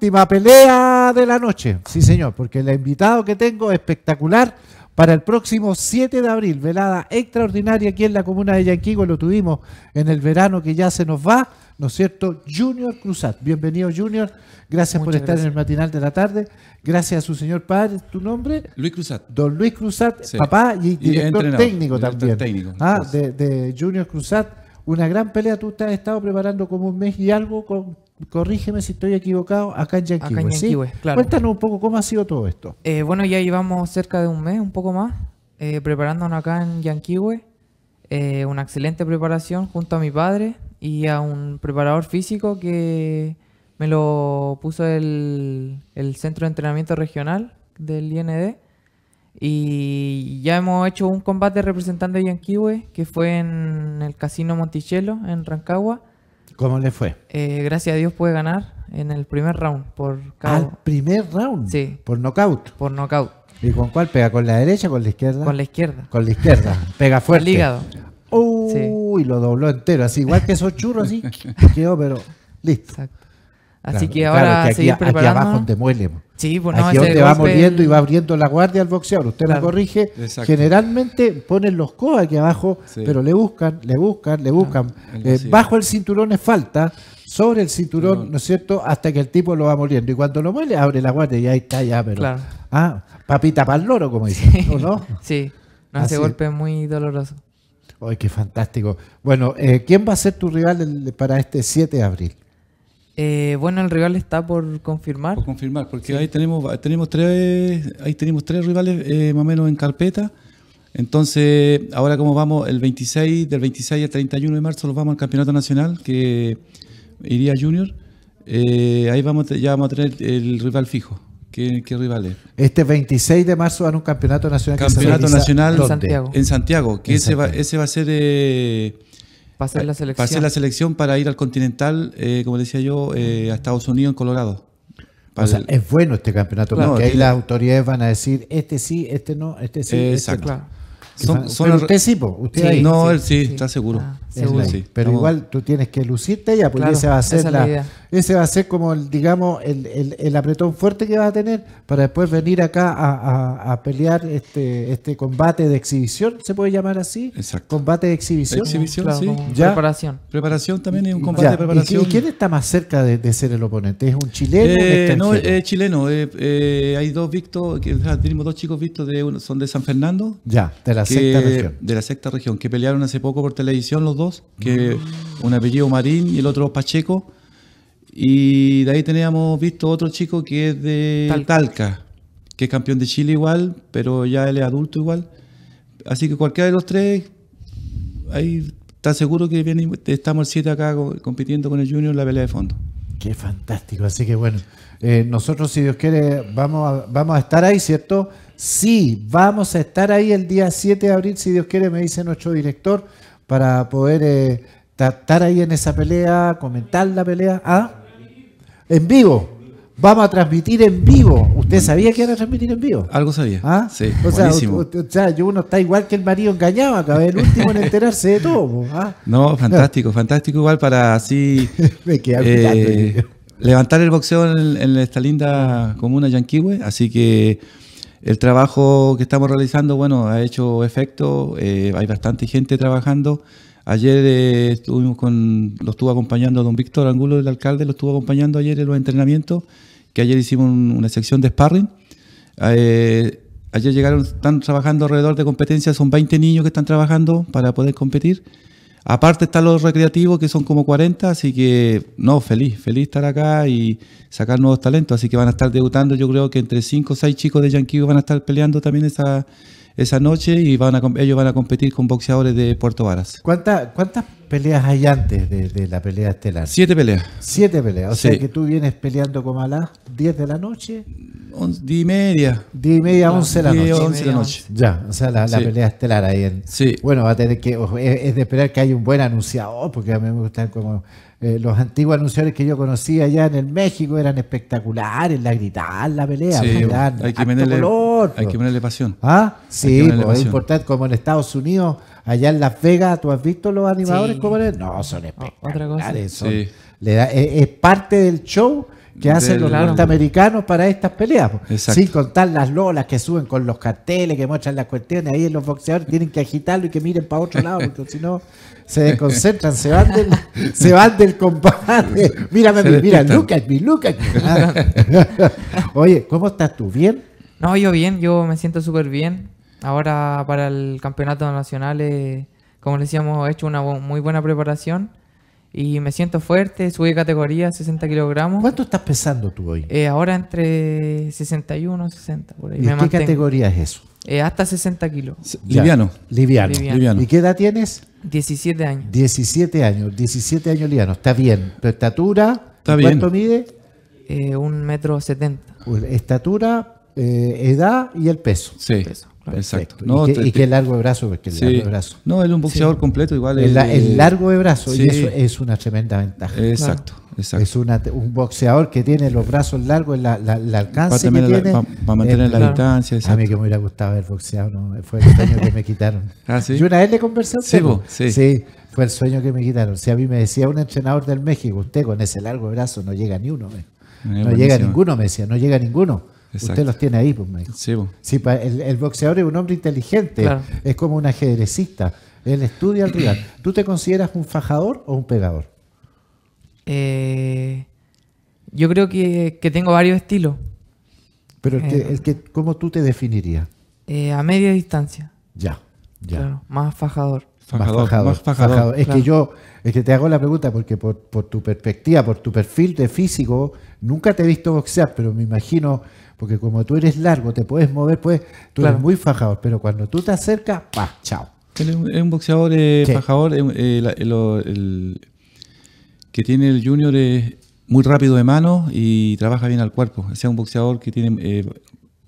última pelea de la noche. Sí, señor, porque el invitado que tengo espectacular para el próximo 7 de abril, velada extraordinaria aquí en la comuna de Yanquigo, lo tuvimos en el verano que ya se nos va, ¿no es cierto? Junior Cruzat, bienvenido Junior, gracias por estar en el matinal de la tarde, gracias a su señor padre, ¿tu nombre? Luis Cruzat. Don Luis Cruzat, papá y director técnico también. ah, de, de Junior Cruzat, una gran pelea, tú te has estado preparando como un mes y algo con corrígeme si estoy equivocado, acá en Yanquihue. Acá en Yanquihue, claro. Cuéntanos un poco cómo ha sido todo esto. Eh, bueno, ya llevamos cerca de un mes, un poco más, eh, preparándonos acá en Yanquihue. Eh, una excelente preparación junto a mi padre y a un preparador físico que me lo puso el, Centro de Entrenamiento Regional del IND. Y ya hemos hecho un combate representando a Yanquihue, que fue en el Casino Monticello, en Rancagua ¿Cómo le fue? Eh, gracias a Dios pude ganar en el primer round por ¿Al primer round? Sí. ¿Por nocaut? Por nocaut. ¿Y con cuál pega? ¿Con la derecha o con la izquierda? Con la izquierda. Con la izquierda. Pega fuerte. Con el hígado. Uy, lo dobló entero, así igual que esos churros, así quedó, pero listo. Exacto. Así que ahora aquí, seguir abajo te muele. Sí, pues este donde va muriendo y va abriendo la guardia al boxeador. Usted me lo corrige. Generalmente ponen los codos aquí abajo, pero le buscan, le buscan, le ah, buscan. Eh, bajo el cinturón es falta, sobre el cinturón, no. es cierto? Hasta que el tipo lo va moliendo. Y cuando lo muele, abre la guardia y ahí está ya, pero. Claro. Ah, papita para el loro, como dice. sí. ¿o no? Sí, no, ese golpe muy doloroso. ¡Ay, qué fantástico! Bueno, eh, ¿quién va a ser tu rival para este 7 de abril? Eh, bueno, el rival está por confirmar. Por confirmar, porque ahí tenemos, tenemos tres, ahí tenemos tres rivales eh, más o menos en carpeta. Entonces, ahora como vamos el 26, del 26 al 31 de marzo, los vamos al campeonato nacional que iría Junior. Eh, ahí vamos, ya vamos a tener el rival fijo. ¿Qué, ¿Qué, rival Este 26 de marzo van un campeonato nacional. Campeonato nacional en Santiago. En Santiago, que ese, Va, ese va a ser Pasé eh, la selección. la selección para ir al Continental, eh, como decía yo, eh, a Estados Unidos, en Colorado. O es bueno este campeonato, porque ahí las autoridades van a decir, este sí, este no, este sí. Este Exacto. Este, claro. Son, son Pero usted sí, No, sí, él sí, está seguro. Ah pero igual tú tienes que lucirte ya, porque ese, va a ser ese va a ser como, el, digamos, el, apretón fuerte que vas a tener para después venir acá a, pelear este, este combate de exhibición, se puede llamar así. Exacto. Combate de exhibición. Preparación. Preparación también es un combate de preparación. ¿Y, quién está más cerca de, ser el oponente? ¿Es un chileno? Eh, no, es chileno. Eh, eh, hay dos victos, tenemos dos chicos vistos, de, son de San Fernando. Ya, de la sexta región. De la sexta región, que pelearon hace poco por televisión los dos que un apellido Marín y el otro Pacheco. Y de ahí teníamos visto otro chico que es de Talca, que es campeón de Chile igual, pero ya él es adulto igual. Así que cualquiera de los tres, ahí está seguro que estamos el 7 acá compitiendo con el Junior en la pelea de fondo. Qué fantástico, así que bueno, eh, nosotros si Dios quiere vamos a, vamos a estar ahí, ¿cierto? Sí, vamos a estar ahí el día 7 de abril, si Dios quiere, me dice nuestro director para poder eh, estar ahí en esa pelea, comentar la pelea. a ¿ah? En vivo. Vamos a transmitir en vivo. ¿Usted sabía que era transmitir en vivo? Algo sabía. ¿Ah? Sí, o sea, o, uno está igual que el marido engañado, acabé el último en enterarse de todo. ¿ah? No, fantástico, fantástico igual para así eh, levantar el boxeo en, en esta linda comuna yanquiwe Así que el trabajo que estamos realizando, bueno, ha hecho efecto, eh, hay bastante gente trabajando. Ayer eh, estuvimos con, lo estuvo acompañando don Víctor Angulo, el alcalde, lo estuvo acompañando ayer en los entrenamientos, que ayer hicimos una sección de sparring. Eh, ayer llegaron, están trabajando alrededor de competencias, son 20 niños que están trabajando para poder competir. Aparte están los recreativos que son como 40, así que no, feliz, feliz estar acá y sacar nuevos talentos. Así que van a estar debutando, yo creo que entre 5 o 6 chicos de Yankee van a estar peleando también esa, esa noche y van a, ellos van a competir con boxeadores de Puerto Varas. ¿Cuántas ¿Cuántas peleas hay antes de, la pelea estelar? Siete peleas. Siete peleas, o sea que tú vienes peleando como a las 10 de la noche. 10 y media. 10 y media, 11 ah, de la noche. 11 de la noche. Ya, o sea, la, pelea estelar ahí. En, sí. Bueno, va a tener que. Es de esperar que haya un buen anunciador, porque a mí me gustan como. Eh, los antiguos anunciadores que yo conocía allá en el México eran espectaculares, la gritar, la pelea, sí, hay, que ponerle, color, hay que ponerle pasión. Ah, sí, pues, importante, como en Estados Unidos, allá en Las Vegas, ¿tú has visto los animadores como No, son espectaculares. Otra cosa. es, parte del show que hacen los norteamericanos para estas peleas. Sin contar las lolas que suben con los carteles, que muestran las cuestiones, ahí los boxeadores tienen que agitarlo y que miren para otro lado, porque si no se desconcentran, se van del, se van del combate. Mírame, mira, look at me, look at me. Oye, ¿cómo estás tú? ¿Bien? No, yo bien, yo me siento súper bien. Ahora para el campeonato nacional, eh, como decíamos, he hecho una muy buena preparación y me siento fuerte, subí categoría, 60 kilogramos. ¿Cuánto estás pesando tú hoy? Eh, ahora entre 61 y 60, por ahí. ¿Y qué categoría es eso? Eh, hasta 60 kilos. Liviano. liviano. liviano. ¿Y qué edad tienes? 17 años. 17 años, 17 años liviano, está bien. ¿Tu estatura? ¿Cuánto mide? Eh, un metro setenta. ¿Estatura? eh, edad y el peso. Sí. Exacto. y, que, largo de brazo, porque el largo de brazo. No, es un boxeador completo, igual. El, el, largo de brazo, y eso es una tremenda ventaja. Exacto, exacto. Es una, un boxeador que tiene los brazos largos, la, la, alcance para que tiene. mantener la distancia, A mí que me hubiera gustado haber boxeado, no, fue el sueño que me quitaron. ¿Ah, una vez le conversé sí, sí. fue el sueño que me quitaron. si a mí me decía un entrenador del México, usted con ese largo de brazo no llega ni uno, eh, no llega ninguno, me decía, no llega ninguno. Usted los tiene ahí, pues, Sí, pues. el, boxeador es un hombre inteligente, es como un ajedrecista. Él estudia al rival. ¿Tú te consideras un fajador o un pegador? Eh, yo creo que, tengo varios estilos. Pero el que, eh, ¿cómo tú te definirías? Eh, a media distancia. Ya, ya. más fajador. más fajador, Es que yo, te hago la pregunta porque por, por, tu perspectiva, por tu perfil de físico, nunca te he visto boxear, pero me imagino porque como tú eres largo, te puedes mover, pues tú eres muy fajador, pero cuando tú te acercas, pa, chao. es un, boxeador eh, fajador, eh, que tiene el junior es muy rápido de mano y trabaja bien al cuerpo. O sea, un boxeador que tiene eh,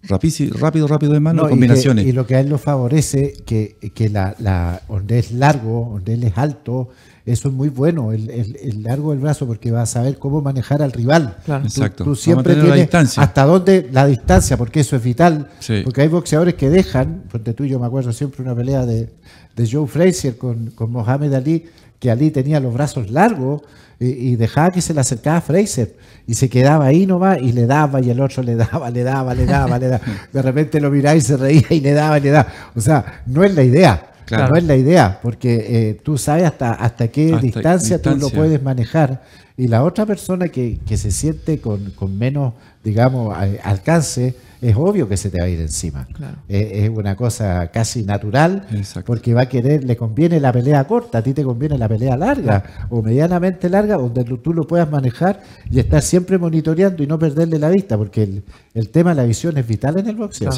rápido, rápido de mano, combinaciones. Y, lo que a él lo favorece, que, que la, donde es largo, donde él es alto, eso es muy bueno, el, largo del brazo, porque va a saber cómo manejar al rival. Exacto. Tú, siempre tienes distancia. hasta dónde la distancia, porque eso es vital. Porque hay boxeadores que dejan, porque tú y yo me acuerdo siempre una pelea de de Joe Frazier con, con Mohamed Ali, que Ali tenía los brazos largos y, dejaba que se le acercaba a Frazier y se quedaba ahí nomás y le daba y el otro le daba, le daba, le daba, le daba. De repente lo miraba y se reía y le daba, le daba. O sea, no es la idea. No es la idea, porque eh, tú sabes hasta, hasta qué distancia, tú lo puedes manejar. Y la otra persona que, se siente con, con menos, digamos, alcance, es obvio que se te va a ir encima. Eh, es, una cosa casi natural, porque va a querer, le conviene la pelea corta, a ti te conviene la pelea larga o medianamente larga, donde tú lo puedas manejar y estar siempre monitoreando y no perderle la vista, porque el, tema de la visión es vital en el boxeo.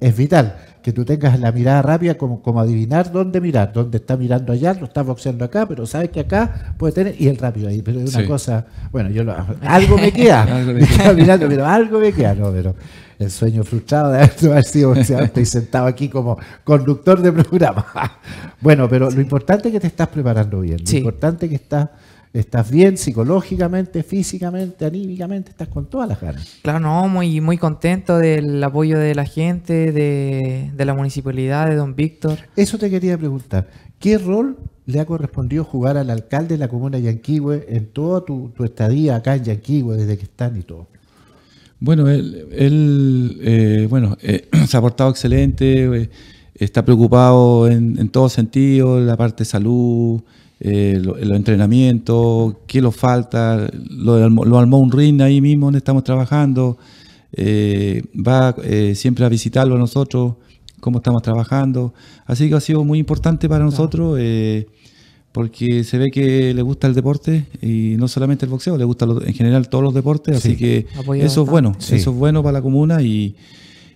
Es vital que tú tengas la mirada rápida como, adivinar dónde mirar, dónde está mirando allá, lo está boxeando acá, pero sabes que acá puede tener, y el rápido ahí, pero es una cosa, bueno, yo algo me queda, algo me queda. mirando, pero algo me queda, no, pero el sueño frustrado de haber sido boxeador, y sentado aquí como conductor de programa. bueno, pero lo importante es que te estás preparando bien, lo importante es que estás, bien psicológicamente, físicamente, anímicamente, estás con todas las ganas. Claro, no, muy, muy contento del apoyo de la gente, de, la municipalidad, de don Víctor. Eso te quería preguntar, ¿qué rol le ha correspondido jugar al alcalde de la comuna de Yanquihue en toda tu, estadía acá en Yanquihue, desde que están y todo? Bueno, él, eh, bueno, eh, se ha portado excelente, eh, está preocupado en, en todo sentido, la parte de salud, los entrenamientos, qué lo falta, lo, lo, armó un ring ahí mismo donde estamos trabajando, va siempre a visitarlo a nosotros, cómo estamos trabajando, así que ha sido muy importante para nosotros nosotros porque se ve que le gusta el deporte y no solamente el boxeo, le gusta en general todos los deportes, así que eso es bueno, eso es bueno para la comuna y,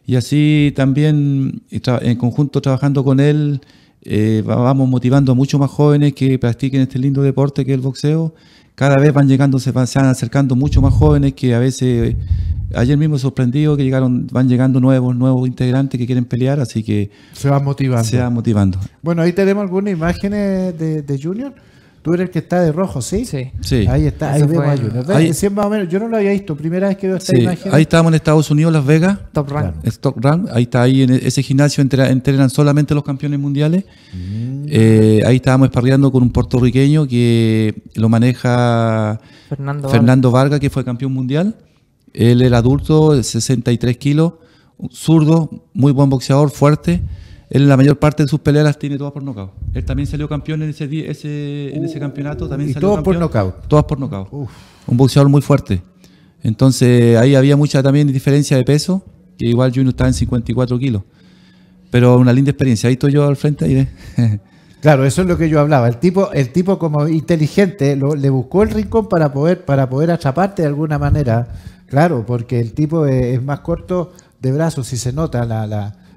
y así también en conjunto trabajando con él eh, vamos motivando a muchos más jóvenes que practiquen este lindo deporte que es el boxeo. Cada vez van llegando, se se van acercando muchos más jóvenes que a veces Ayer mismo sorprendido que llegaron, van llegando nuevos, nuevos integrantes que quieren pelear, así que se va motivando. Se van motivando. Bueno, ahí tenemos algunas imágenes de, Junior. Tú eres el que está de rojo, ¿sí? Sí. Ahí está, ahí vemos a Junior. yo no lo había visto, primera vez que veo esta imagen. Ahí estábamos en Estados Unidos, Las Vegas. Top Rank. Top Ahí está, ahí en e, ese gimnasio entrenan solamente los campeones mundiales. Mm. Eh, ahí estábamos esparreando con un puertorriqueño que lo maneja Fernando, Vargas, que fue campeón mundial. Él era adulto, 63 kilos, zurdo, muy buen boxeador, fuerte. Él en la mayor parte de sus peleas tiene todas por nocaut. Él también salió campeón en ese, uh, campeonato. También y todas por nocaut. Todas por nocaut. Un boxeador muy fuerte. Entonces ahí había mucha también diferencia de peso, que igual Junior estaba en 54 kilos. Pero una linda experiencia. Ahí estoy yo al frente, ahí ¿eh? Claro, eso es lo que yo hablaba. El tipo, el tipo como inteligente le buscó el rincón para poder, para poder atraparte de alguna manera. Claro, porque el tipo es, más corto de brazos, si se nota la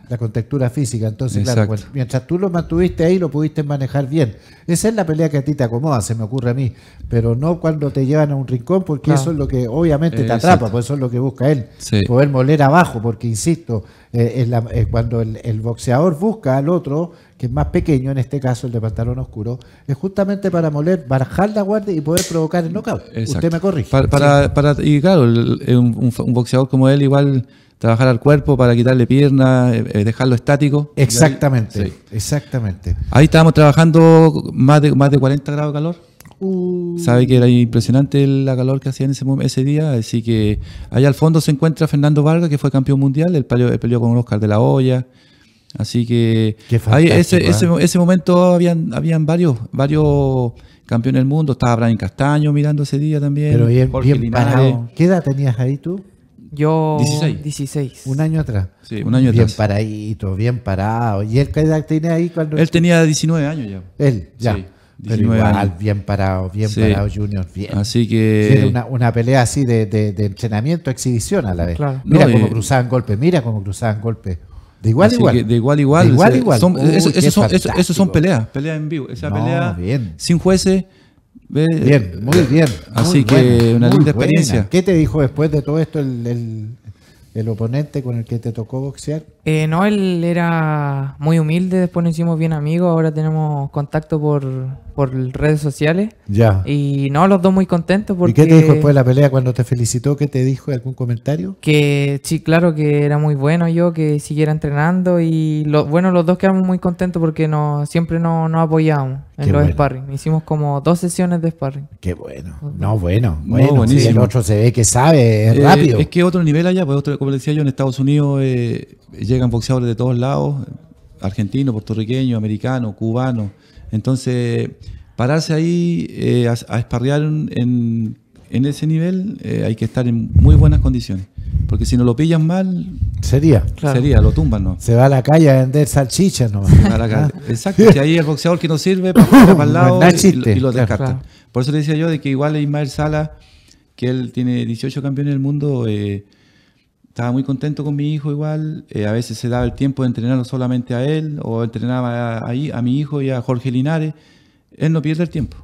la contextura física. Entonces, claro, mientras tú lo mantuviste ahí, lo pudiste manejar bien. Esa es la pelea que a ti te acomoda, se me ocurre a mí, pero no cuando te llevan a un rincón, porque eso es lo que obviamente te atrapa, pues eso es lo que busca él, poder moler abajo, porque insisto, eh, es eh, cuando el, boxeador busca al otro, que es más pequeño, en este caso el de pantalón oscuro, es justamente para moler, barajar la guardia y poder provocar el knockout. Usted me corrige. Para, y claro, un boxeador como él igual trabajar al cuerpo para quitarle piernas, eh, eh, dejarlo estático. Exactamente, exactamente. Ahí estábamos trabajando más de, más de 40 grados de calor. Uh. Sabe que era impresionante la calor que hacía en ese, ese día, así que ahí al fondo se encuentra Fernando Vargas, que fue campeón mundial, el peleó, con Oscar de la Hoya. Así que ahí, ese, ¿eh? ese, momento habían, habían varios, varios campeones del mundo. Estaba Brian Castaño mirando ese día también. Pero bien, ¿Qué edad tenías ahí tú? Yo. 16. Un año atrás. un año bien atrás. Bien paradito, bien parado. ¿Y él qué tenía ahí cuando.? Él tenía 19 años ya. Él, ya. Sí, Pero igual, bien parado, bien parado, Junior. Así que. una, pelea así de, entrenamiento, exhibición a la vez. Mira cómo eh, cruzaban golpes, mira cómo cruzaban golpes. De igual, igual. de igual, igual. De igual, igual. eso, son, peleas, peleas en vivo. Esa pelea sin jueces Bien, eh, muy bien. Así que una linda experiencia. ¿Qué te dijo después de todo esto el oponente con el que te tocó boxear? Eh, no, él era muy humilde, después nos hicimos bien amigos, ahora tenemos contacto por, por redes sociales. Ya. Y no, los dos muy contentos porque... ¿Y qué te dijo después de la pelea cuando te felicitó? ¿Qué te dijo? ¿Algún comentario? Que sí, claro, que era muy bueno yo, que siguiera entrenando y lo, bueno, los dos quedamos muy contentos porque no, siempre nos no apoyamos en los sparring. Hicimos como dos sesiones de sparring. Qué bueno. No, bueno, bueno. el otro se ve que sabe, es rápido. Eh, es que otro nivel allá, pues otro, como decía yo, en Estados Unidos... Eh, llegan boxeadores de todos lados, argentino, puertorriqueño, americano, cubano. Entonces, pararse ahí eh, a, esparrear en, ese nivel, eh, hay que estar en muy buenas condiciones. Porque si no lo pillan mal. Sería. Sería, lo tumban, ¿no? Se va a la calle a vender salchichas, ¿no? la calle. Ah. Exacto. Si ahí el boxeador que no sirve, para, para el lado y, lo descartan. Por eso le decía yo de que igual Ismael Sala, que él tiene 18 campeones del mundo, eh, estaba muy contento con mi hijo igual. Eh, a veces se daba el tiempo de entrenarlo solamente a él o entrenaba ahí a, mi hijo y a Jorge Linares. Él no pierde el tiempo.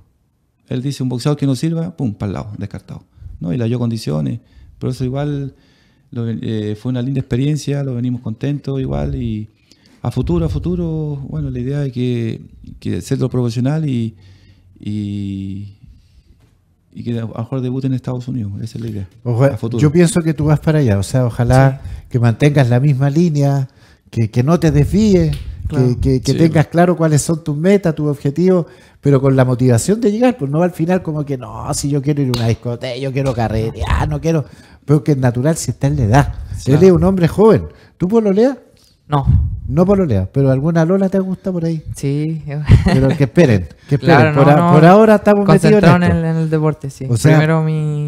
Él dice, un boxeador que no sirva, pum, para el lado, descartado. ¿no? Y la dio condiciones. Pero eso igual eh, fue una linda experiencia, lo venimos contento igual. Y a futuro, a futuro, bueno, la idea es que, que serlo profesional y, y que a lo mejor debute en Estados Unidos. Esa es la idea. yo pienso que tú vas para allá, o sea, ojalá que mantengas la misma línea, que, no te desvíes, que, tengas claro cuáles son tus metas, tus objetivos, pero con la motivación de llegar, pues no al final como que no, si yo quiero ir a una discoteca, yo quiero carrera ah, no quiero, pero que es natural si está en la edad. Claro. un hombre joven. ¿Tú leer? No. No pololea, pero alguna Lola te gusta por ahí. Sí. Pero que esperen, que esperen. por, ahora estamos metidos en, el deporte, sí.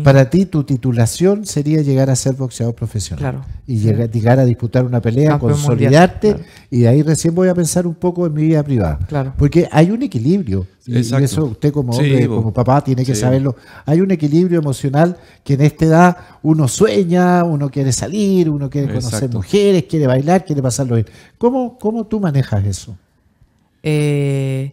para ti tu titulación sería llegar a ser boxeador profesional. Claro. Y llegar, a disputar una pelea, consolidarte, y ahí recién voy a pensar un poco en mi vida privada. Claro. Porque hay un equilibrio. Y, eso usted como hombre, como papá, tiene que saberlo. Hay un equilibrio emocional que en esta edad uno sueña, uno quiere salir, uno quiere conocer mujeres, quiere bailar, quiere pasarlo bien. ¿Cómo, cómo tú manejas eso? Eh,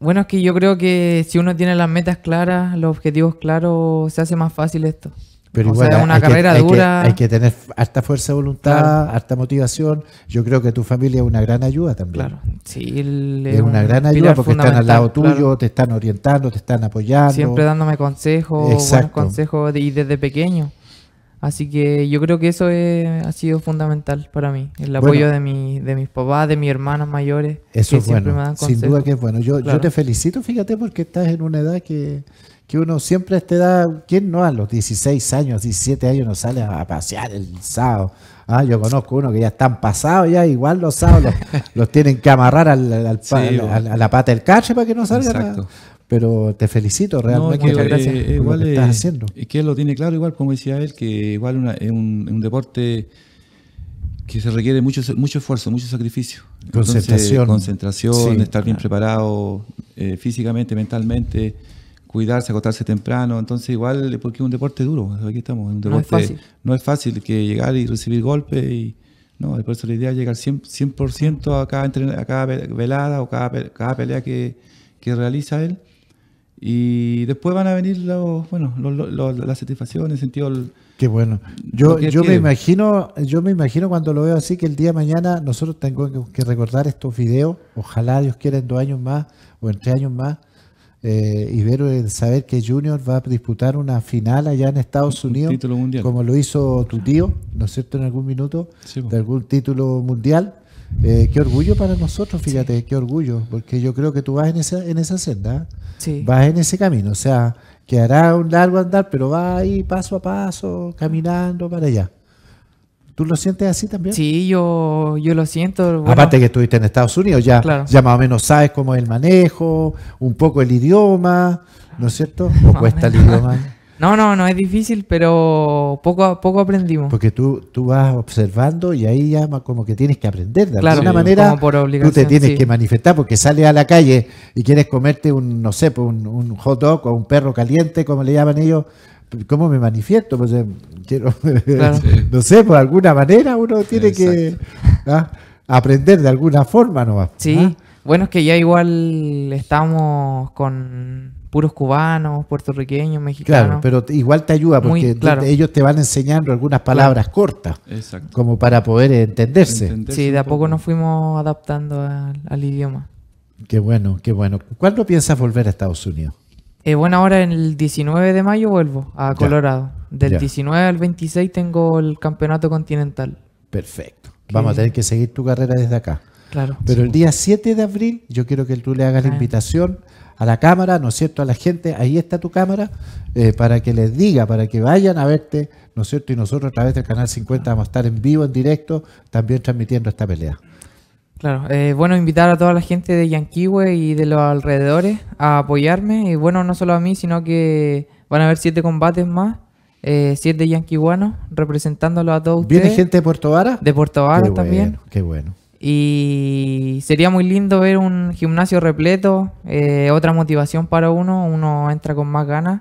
bueno, es que yo creo que si uno tiene las metas claras, los objetivos claros, se hace más fácil esto. Pero igual, una hay carrera que, dura. Hay que, tener harta fuerza de voluntad, harta motivación. Yo creo que tu familia es una gran ayuda también. Claro, sí. Es una gran ayuda porque están al lado tuyo, te están orientando, te están apoyando. Siempre dándome consejos, buenos consejos, y desde pequeño. Así que yo creo que eso ha sido fundamental para mí, el apoyo de, mi, de mis papás, de mis hermanas mayores. Eso es bueno, sin duda que es bueno. yo te felicito, fíjate, porque estás en una edad que, que uno siempre te da ¿quién no a los 16 años, 17 años no sale a, pasear el sábado? Ah, yo conozco uno que ya están pasados, ya igual los sábados los, tienen que amarrar al, a, la pata del cache para que no salga Exacto. pero te felicito realmente. que haciendo. Y que lo tiene claro, igual como decía él, que igual es un, deporte que se requiere mucho, mucho esfuerzo, mucho sacrificio. concentración. concentración, estar bien preparado eh, físicamente, mentalmente cuidarse, acostarse temprano. Entonces, igual, porque es un deporte duro. Aquí estamos. Un deporte, no, es fácil. que llegar y recibir golpes. Y, no, por eso la idea es llegar 100%, a, cada a cada velada o cada, cada pelea que, que, realiza él. Y después van a venir los, bueno, las satisfacciones, sentido. El, Qué bueno. Yo, yo me imagino, yo me imagino cuando lo veo así que el día de mañana nosotros tengo que recordar estos videos. Ojalá Dios quiera en dos años más o en tres años más eh, Ibero el saber que Junior va a disputar una final allá en Estados Unidos, como lo hizo tu tío, ¿no es cierto?, en algún minuto, de algún título mundial. Eh, qué orgullo para nosotros, fíjate, qué orgullo, porque yo creo que tú vas en esa, senda, ¿eh? vas en ese camino, o sea, que hará un largo andar, pero va ahí paso a paso, caminando para allá. ¿Tú lo sientes así también? Sí, yo, yo lo siento. Aparte que estuviste en Estados Unidos, ya, ya más o menos sabes cómo es el manejo, un poco el idioma, ¿no es cierto? ¿O cuesta el idioma? No, no, no es difícil, pero poco poco aprendimos. Porque tú, tú vas observando y ahí ya como que tienes que aprender. De claro, alguna por manera tú te tienes que manifestar porque sales a la calle y quieres comerte un, no sé, pues, un hot dog o un perro caliente, como le llaman ellos, ¿Cómo me manifiesto? Pues, eh, quiero, no sé, por alguna manera uno tiene que ¿ah? aprender de alguna forma no Sí, ¿ah? bueno, es que ya igual estamos con puros cubanos, puertorriqueños, mexicanos. Claro, pero igual te ayuda porque ellos te van enseñando algunas palabras cortas, como para poder entenderse. sí, de a poco nos fuimos adaptando al idioma. Qué bueno, qué bueno. ¿Cuándo piensas volver a Estados Unidos? Eh, bueno, ahora el 19 de mayo vuelvo a Colorado. Del 19 al 26 tengo el campeonato continental. Perfecto. Vamos a tener que seguir tu carrera desde acá. Claro. Pero el día 7 de abril yo quiero que tú le hagas la invitación a la cámara, ¿no es cierto? A la gente, ahí está tu cámara, eh, para que les diga, para que vayan a verte, ¿no es cierto? Y nosotros a través del canal 50 vamos a estar en vivo, en directo, también transmitiendo esta pelea. Claro, eh, bueno, invitar a toda la gente de Yanquiwe y de los alrededores a apoyarme, y bueno, no solo a mí, sino que van a haber siete combates más, eh, siete yanquihuanos, representándolos a todos ¿Viene gente de Puerto Vara? De Puerto Vara también. qué bueno. Y sería muy lindo ver un gimnasio repleto, eh, otra motivación para uno, uno entra con más ganas.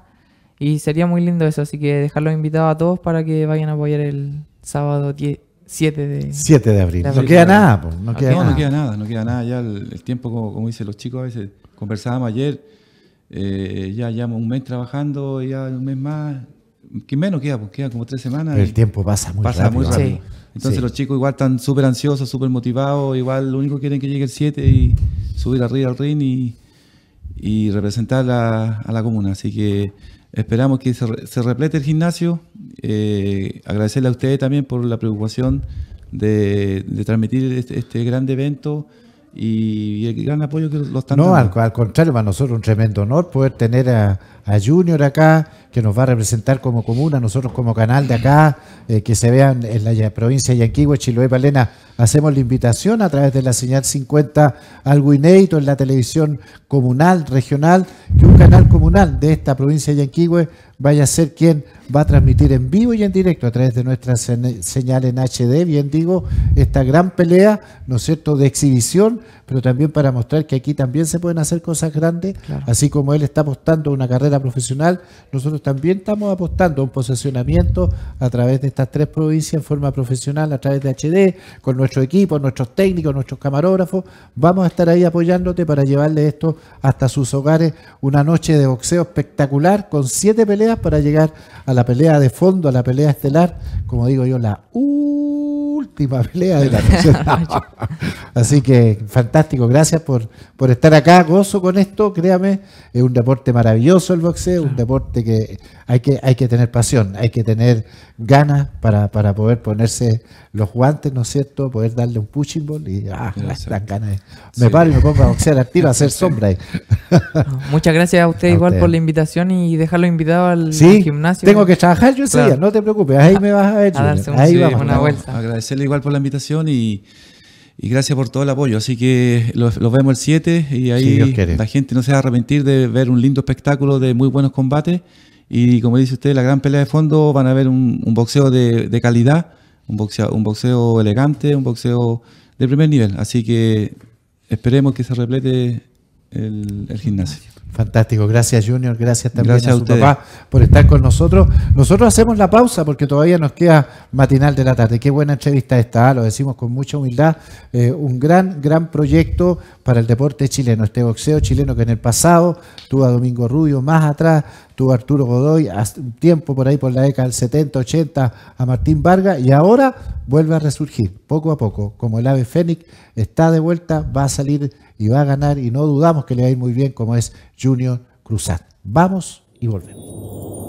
Y sería muy lindo eso, así que dejarlo invitado a todos para que vayan a apoyar el sábado 10 7 de, 7 de abril. No queda nada, no queda nada. No queda nada, Ya el, tiempo, como, como, dicen los chicos a veces, conversábamos ayer, eh, ya llevamos un mes trabajando, ya un mes más, que menos queda, pues quedan como tres semanas. el tiempo pasa muy rápido. Entonces los chicos igual están súper ansiosos, súper motivados, igual lo único que quieren que llegue el 7 y subir arriba al ring y, y representar a la comuna. Así que Esperamos que se, replete el gimnasio. Eh, agradecerle a ustedes también por la preocupación de, transmitir este, este gran evento y, el gran apoyo que lo están no, dando. No, al, contrario, para nosotros un tremendo honor poder tener a, Junior acá, que nos va a representar como comuna, nosotros como canal de acá, eh, que se vean en la provincia de Yanquihue, Chiloé, Palena. Hacemos la invitación a través de la señal 50, algo inédito en la televisión comunal, regional, que un canal comunal de esta provincia de Yanquihue vaya a ser quien va a transmitir en vivo y en directo a través de nuestra señal en HD, bien digo, esta gran pelea, ¿no es cierto?, de exhibición, pero también para mostrar que aquí también se pueden hacer cosas grandes, así como él está apostando una carrera profesional, nosotros también estamos apostando un posicionamiento a través de estas tres provincias en forma profesional, a través de HD, con nuestro equipo, nuestros técnicos, nuestros camarógrafos, vamos a estar ahí apoyándote para llevarle esto hasta sus hogares, una noche de boxeo espectacular con siete peleas para llegar a a la pelea de fondo, a la pelea estelar, como digo yo, la U última pelea de la noche. Así que fantástico, gracias por, por estar acá, gozo con esto, créame, es un deporte maravilloso el boxeo, un deporte que hay, que hay que tener pasión, hay que tener ganas para, para poder ponerse los guantes, ¿no es cierto? Poder darle un pushing ball y ah, ganas. Me paro y me pongo a boxear al tiro, a hacer sombra ahí. Muchas gracias a usted igual por la invitación y dejarlo invitado al, ¿Sí? gimnasio. Tengo que trabajar yo ese día, no te preocupes, ahí me vas a ver. ahí una vuelta igual por la invitación y, gracias por todo el apoyo. Así que los, vemos el 7 y ahí la gente no se va a arrepentir de ver un lindo espectáculo de muy buenos combates. Y como dice usted, la gran pelea de fondo van a ver un, boxeo de, calidad, un boxeo, un boxeo elegante, un boxeo de primer nivel. Así que esperemos que se replete el gimnasio. Fantástico, gracias Junior, gracias también a, su papá por estar con nosotros. Nosotros hacemos la pausa porque todavía nos queda matinal de la tarde. Qué buena entrevista esta, ¿ah? lo decimos con mucha humildad. Eh, un gran, gran proyecto para el deporte chileno, este boxeo chileno que en el pasado tuvo a Domingo Rubio más atrás, tuvo Arturo Godoy hace un tiempo por ahí, por la década del 70, 80, a Martín Varga y ahora vuelve a resurgir, poco a poco, como el ave Fénix está de vuelta, va a salir y va a ganar, y no dudamos que le va a ir muy bien como es Junior Cruzat. Vamos y volvemos.